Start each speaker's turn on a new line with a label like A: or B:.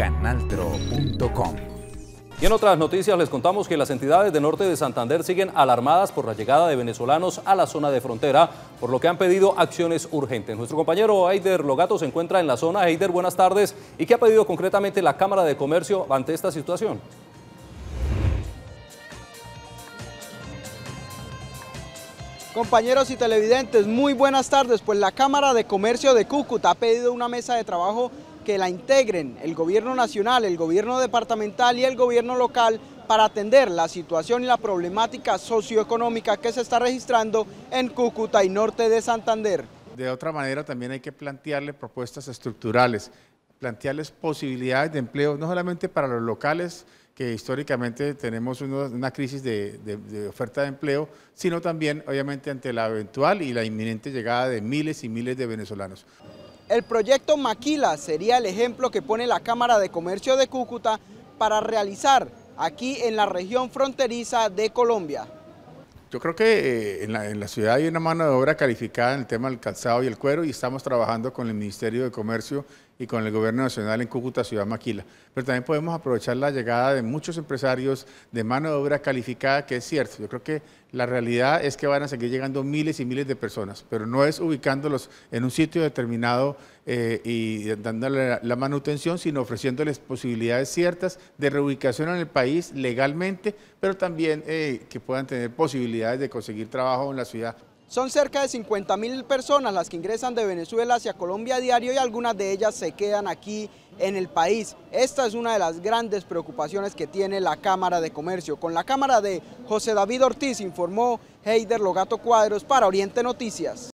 A: canaltro.com. Y en otras noticias les contamos que las entidades del norte de Santander siguen alarmadas por la llegada de venezolanos a la zona de frontera, por lo que han pedido acciones urgentes. Nuestro compañero Heider Logato se encuentra en la zona. Eider, buenas tardes. ¿Y qué ha pedido concretamente la Cámara de Comercio
B: ante esta situación? Compañeros y televidentes, muy buenas tardes. Pues la Cámara de Comercio de Cúcuta ha pedido una mesa de trabajo que la integren el gobierno nacional, el gobierno departamental y el gobierno local para atender la situación y la problemática socioeconómica que se está registrando en Cúcuta
C: y norte de Santander. De otra manera también hay que plantearle propuestas estructurales, plantearles posibilidades de empleo, no solamente para los locales, que históricamente tenemos una crisis de, oferta de empleo, sino también obviamente ante la eventual y la inminente llegada de miles y miles de venezolanos.
B: El proyecto Maquila sería el ejemplo que pone la Cámara de Comercio de Cúcuta para realizar aquí en la región fronteriza de Colombia.
C: Yo creo que eh, en, la, en, la, ciudad hay una mano de obra calificada en el tema del calzado y el cuero y estamos trabajando con el Ministerio de Comercio y con el gobierno nacional en Cúcuta, Ciudad Maquila. Pero también podemos aprovechar la llegada de muchos empresarios de mano de obra calificada, que es cierto. Yo creo que la realidad es que van a seguir llegando miles y miles de personas, pero no es ubicándolos en un sitio determinado eh, y dándoles la, manutención, sino ofreciéndoles posibilidades ciertas de reubicación en el país legalmente, pero también eh, que puedan tener posibilidades de conseguir trabajo en la ciudad. Son cerca de 50 mil personas las que ingresan de Venezuela
B: hacia Colombia a diario y algunas de ellas se quedan aquí en el país. Esta es una de las grandes preocupaciones que tiene la Cámara de Comercio. Con la cámara de José David Ortiz informó Heider Logato Cuadros para Oriente Noticias.